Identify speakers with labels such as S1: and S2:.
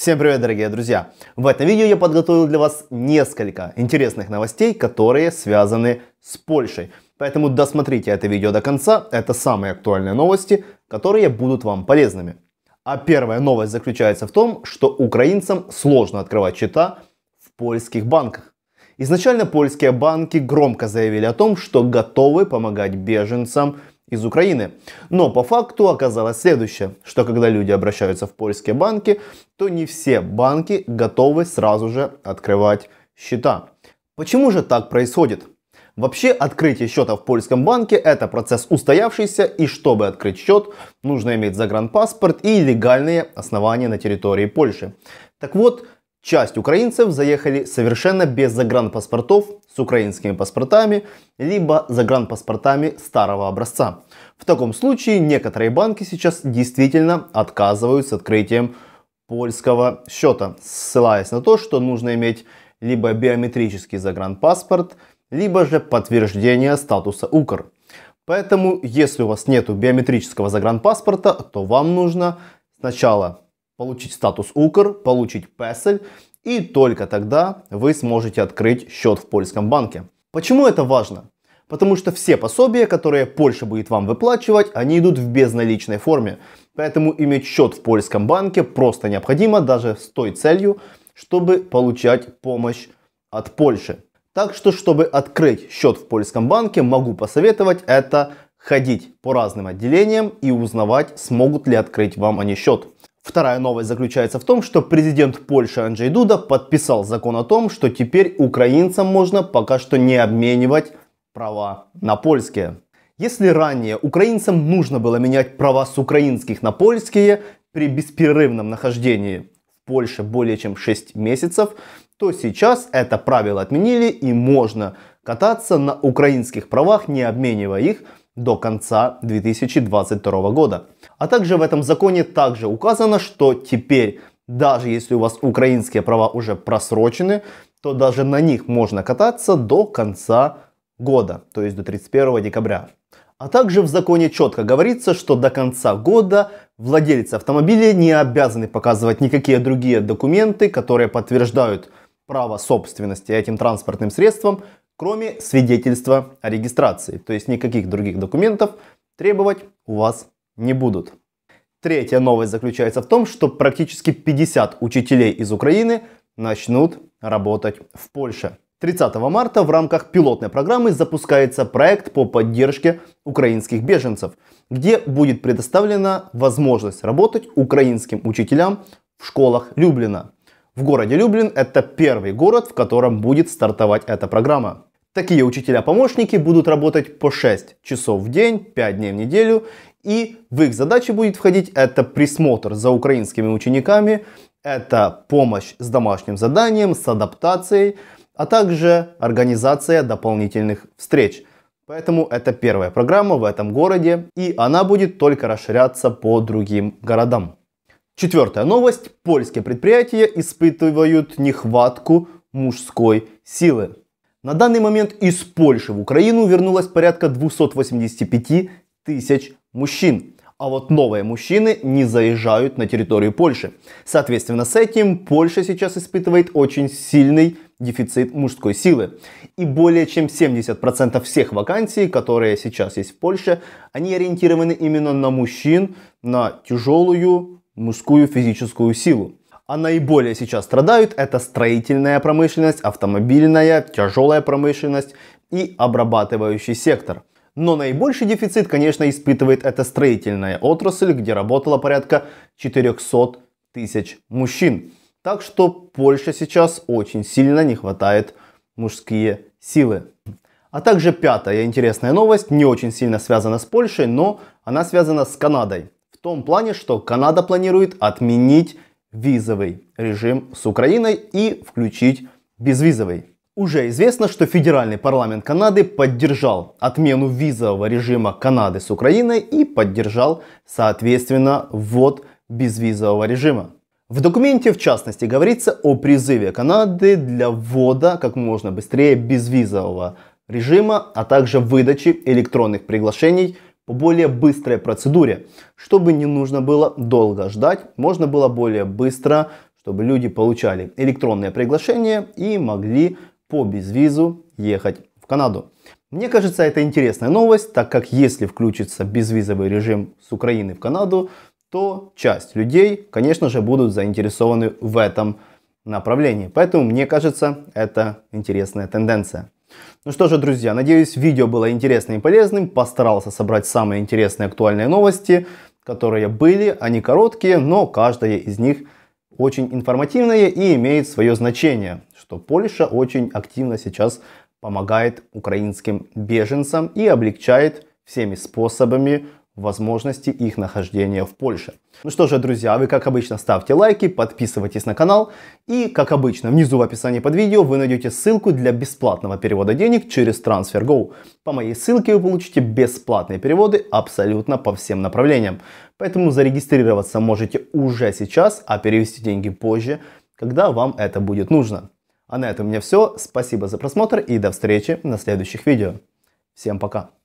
S1: Всем привет, дорогие друзья! В этом видео я подготовил для вас несколько интересных новостей, которые связаны с Польшей. Поэтому досмотрите это видео до конца, это самые актуальные новости, которые будут вам полезными. А первая новость заключается в том, что украинцам сложно открывать счета в польских банках. Изначально польские банки громко заявили о том, что готовы помогать беженцам из Украины. Но по факту оказалось следующее, что когда люди обращаются в польские банки, то не все банки готовы сразу же открывать счета. Почему же так происходит? Вообще открытие счета в польском банке это процесс устоявшийся и чтобы открыть счет нужно иметь загранпаспорт и легальные основания на территории Польши. Так вот, Часть украинцев заехали совершенно без загранпаспортов с украинскими паспортами, либо загранпаспортами старого образца. В таком случае некоторые банки сейчас действительно отказываются открытием польского счета, ссылаясь на то, что нужно иметь либо биометрический загранпаспорт, либо же подтверждение статуса УКР. Поэтому, если у вас нет биометрического загранпаспорта, то вам нужно сначала получить статус Укр, получить Песель, и только тогда вы сможете открыть счет в польском банке. Почему это важно? Потому что все пособия, которые Польша будет вам выплачивать, они идут в безналичной форме. Поэтому иметь счет в польском банке просто необходимо даже с той целью, чтобы получать помощь от Польши. Так что, чтобы открыть счет в польском банке, могу посоветовать это ходить по разным отделениям и узнавать, смогут ли открыть вам они счет. Вторая новость заключается в том, что президент Польши Анджей Дуда подписал закон о том, что теперь украинцам можно пока что не обменивать права на польские. Если ранее украинцам нужно было менять права с украинских на польские при беспрерывном нахождении в Польше более чем 6 месяцев, то сейчас это правило отменили и можно кататься на украинских правах, не обменивая их до конца 2022 года. А также в этом законе также указано, что теперь, даже если у вас украинские права уже просрочены, то даже на них можно кататься до конца года, то есть до 31 декабря. А также в законе четко говорится, что до конца года владельцы автомобиля не обязаны показывать никакие другие документы, которые подтверждают право собственности этим транспортным средством, кроме свидетельства о регистрации. То есть никаких других документов требовать у вас не будут. Третья новость заключается в том, что практически 50 учителей из Украины начнут работать в Польше. 30 марта в рамках пилотной программы запускается проект по поддержке украинских беженцев, где будет предоставлена возможность работать украинским учителям в школах Люблина. В городе Люблин это первый город, в котором будет стартовать эта программа. Такие учителя-помощники будут работать по 6 часов в день, 5 дней в неделю, и в их задачи будет входить это присмотр за украинскими учениками, это помощь с домашним заданием, с адаптацией, а также организация дополнительных встреч. Поэтому это первая программа в этом городе, и она будет только расширяться по другим городам. Четвертая новость. Польские предприятия испытывают нехватку мужской силы. На данный момент из Польши в Украину вернулось порядка 285 тысяч мужчин. А вот новые мужчины не заезжают на территорию Польши. Соответственно, с этим Польша сейчас испытывает очень сильный дефицит мужской силы. И более чем 70% всех вакансий, которые сейчас есть в Польше, они ориентированы именно на мужчин, на тяжелую мужскую физическую силу. А наиболее сейчас страдают это строительная промышленность, автомобильная, тяжелая промышленность и обрабатывающий сектор. Но наибольший дефицит, конечно, испытывает эта строительная отрасль, где работало порядка 400 тысяч мужчин. Так что Польша сейчас очень сильно не хватает мужские силы. А также пятая интересная новость, не очень сильно связана с Польшей, но она связана с Канадой. В том плане, что Канада планирует отменить визовый режим с Украиной и включить безвизовый. Уже известно, что федеральный парламент Канады поддержал отмену визового режима Канады с Украиной и поддержал, соответственно, ввод безвизового режима. В документе, в частности, говорится о призыве Канады для ввода как можно быстрее безвизового режима, а также выдачи электронных приглашений – по более быстрой процедуре, чтобы не нужно было долго ждать, можно было более быстро, чтобы люди получали электронное приглашение и могли по безвизу ехать в Канаду. Мне кажется, это интересная новость, так как если включится безвизовый режим с Украины в Канаду, то часть людей, конечно же, будут заинтересованы в этом направлении. Поэтому, мне кажется, это интересная тенденция. Ну что же, друзья, надеюсь, видео было интересным и полезным. Постарался собрать самые интересные актуальные новости, которые были. Они короткие, но каждая из них очень информативная и имеет свое значение, что Польша очень активно сейчас помогает украинским беженцам и облегчает всеми способами возможности их нахождения в Польше. Ну что же, друзья, вы как обычно ставьте лайки, подписывайтесь на канал и, как обычно, внизу в описании под видео вы найдете ссылку для бесплатного перевода денег через TransferGo. По моей ссылке вы получите бесплатные переводы абсолютно по всем направлениям. Поэтому зарегистрироваться можете уже сейчас, а перевести деньги позже, когда вам это будет нужно. А на этом у меня все. Спасибо за просмотр и до встречи на следующих видео. Всем пока!